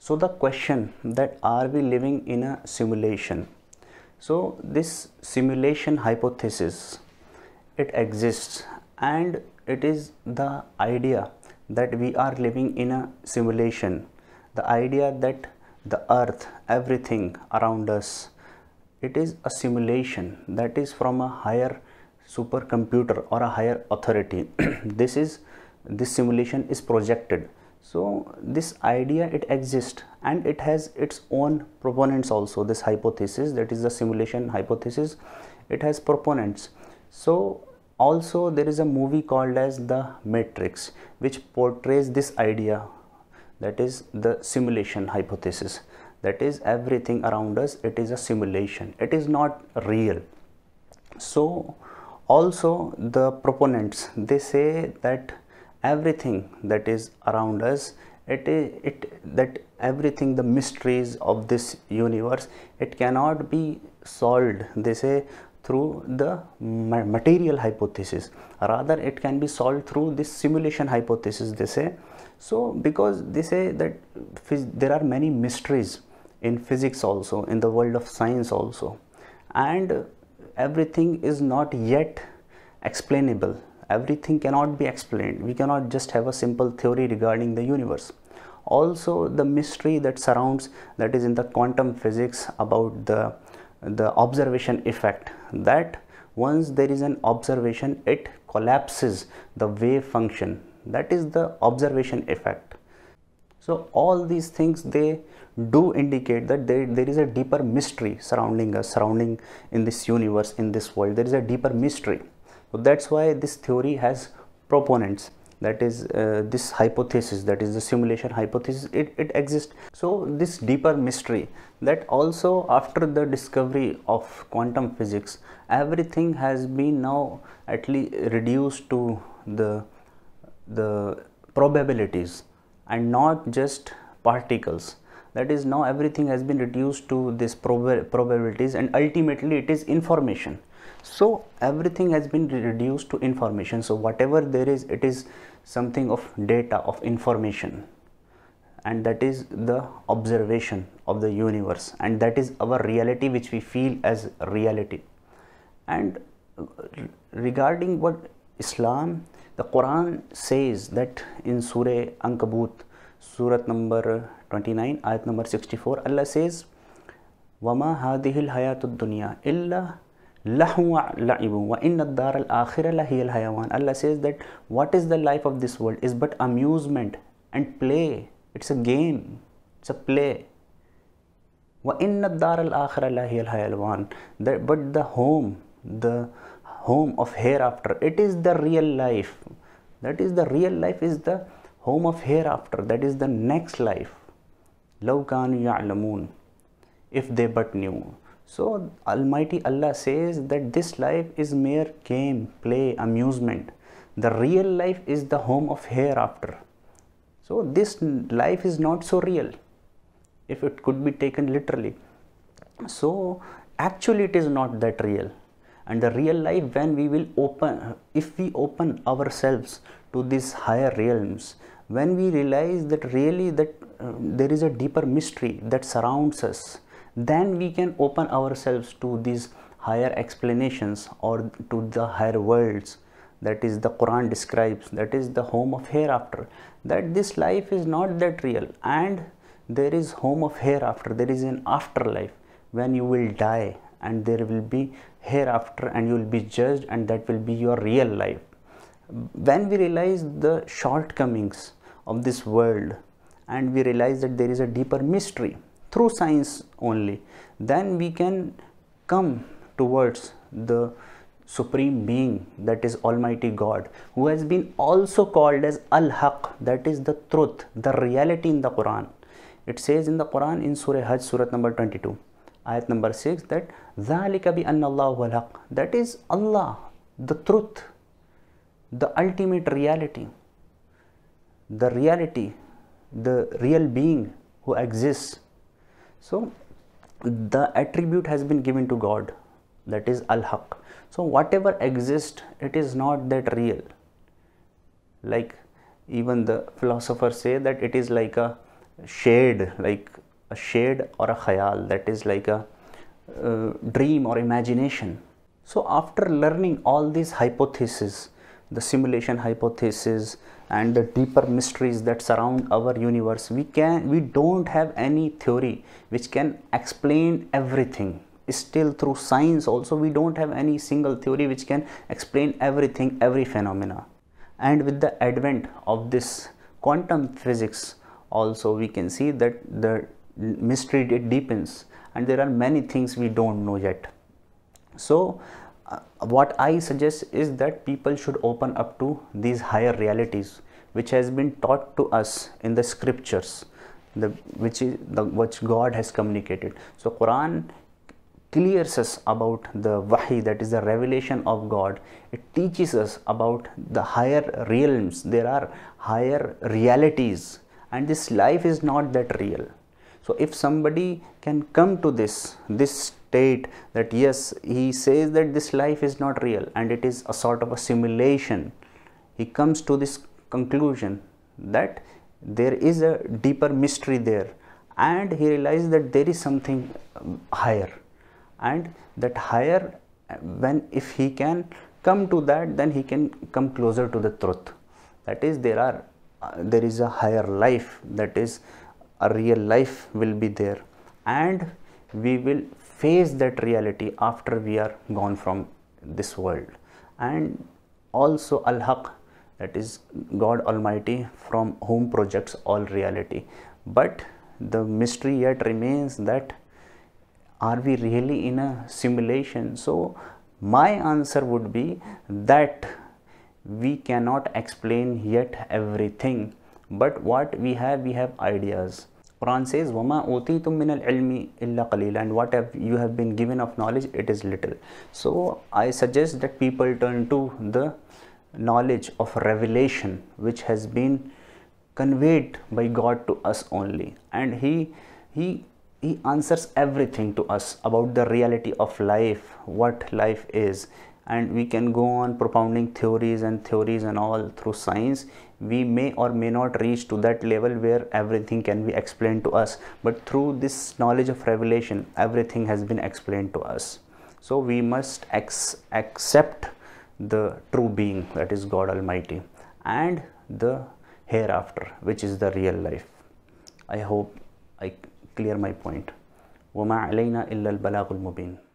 so the question that are we living in a simulation so this simulation hypothesis it exists and it is the idea that we are living in a simulation the idea that the earth everything around us it is a simulation that is from a higher supercomputer or a higher authority this is this simulation is projected so this idea it exists and it has its own proponents also this hypothesis that is the simulation hypothesis it has proponents so also there is a movie called as the matrix which portrays this idea that is the simulation hypothesis that is everything around us it is a simulation it is not real so also the proponents they say that everything that is around us it is it that everything the mysteries of this universe it cannot be solved they say through the material hypothesis rather it can be solved through this simulation hypothesis they say so because they say that there are many mysteries in physics also in the world of science also and everything is not yet explainable everything cannot be explained we cannot just have a simple theory regarding the universe also the mystery that surrounds that is in the quantum physics about the the observation effect that once there is an observation it collapses the wave function that is the observation effect so all these things they do indicate that there, there is a deeper mystery surrounding us surrounding in this universe in this world there is a deeper mystery so that's why this theory has proponents that is uh, this hypothesis that is the simulation hypothesis it, it exists so this deeper mystery that also after the discovery of quantum physics everything has been now at least reduced to the the probabilities and not just particles that is now everything has been reduced to this prob probabilities and ultimately it is information so everything has been reduced to information so whatever there is it is something of data of information and that is the observation of the universe and that is our reality which we feel as reality and uh, regarding what Islam the Quran says that in Surah Ankabut Surah number 29 ayat number 64 Allah says وَمَا هَذِهِ الْحَيَاةُ dunya illa." wa al akhirah hayawan allah says that what is the life of this world is but amusement and play it's a game it's a play wa al akhirah but the home the home of hereafter it is the real life that is the real life is the home of hereafter that is the next life if they but knew so Almighty Allah says that this life is mere game, play, amusement. The real life is the home of hereafter. So this life is not so real if it could be taken literally. So actually it is not that real. And the real life when we will open, if we open ourselves to these higher realms, when we realize that really that uh, there is a deeper mystery that surrounds us, then we can open ourselves to these higher explanations or to the higher worlds that is the quran describes that is the home of hereafter that this life is not that real and there is home of hereafter there is an afterlife when you will die and there will be hereafter and you will be judged and that will be your real life when we realize the shortcomings of this world and we realize that there is a deeper mystery through science only then we can come towards the supreme being that is almighty god who has been also called as al-haq that is the truth the reality in the quran it says in the quran in surah hajj surah number 22 ayat number 6 that dhalika bi anna that is allah the truth the ultimate reality the reality the real being who exists so the attribute has been given to God that is Al-Haq. So whatever exists, it is not that real. Like even the philosophers say that it is like a shade, like a shade or a khayal, that is like a uh, dream or imagination. So after learning all these hypotheses, the simulation hypothesis and the deeper mysteries that surround our universe we can we don't have any theory which can explain everything still through science also we don't have any single theory which can explain everything every phenomena and with the advent of this quantum physics also we can see that the mystery deepens and there are many things we don't know yet so uh, what I suggest is that people should open up to these higher realities which has been taught to us in the scriptures, the, which is the, which God has communicated. So Quran clears us about the wahi that is the revelation of God. It teaches us about the higher realms. There are higher realities and this life is not that real. So if somebody can come to this, this that yes, he says that this life is not real and it is a sort of a simulation, he comes to this conclusion that there is a deeper mystery there and he realizes that there is something um, higher and that higher when if he can come to that then he can come closer to the truth that is there are uh, there is a higher life that is a real life will be there and we will face that reality after we are gone from this world and also al-haq that is god almighty from whom projects all reality but the mystery yet remains that are we really in a simulation so my answer would be that we cannot explain yet everything but what we have we have ideas Quran says, وَمَا أُوتِيتُم مِّنَ الْعِلْمِ إِلَّا قَلِيلًا And what have, you have been given of knowledge, it is little. So I suggest that people turn to the knowledge of revelation which has been conveyed by God to us only. And He, He he answers everything to us about the reality of life what life is and we can go on propounding theories and theories and all through science we may or may not reach to that level where everything can be explained to us but through this knowledge of revelation everything has been explained to us so we must accept the true being that is god almighty and the hereafter which is the real life i hope i clear my point وما علينا إلا البلاغ المبين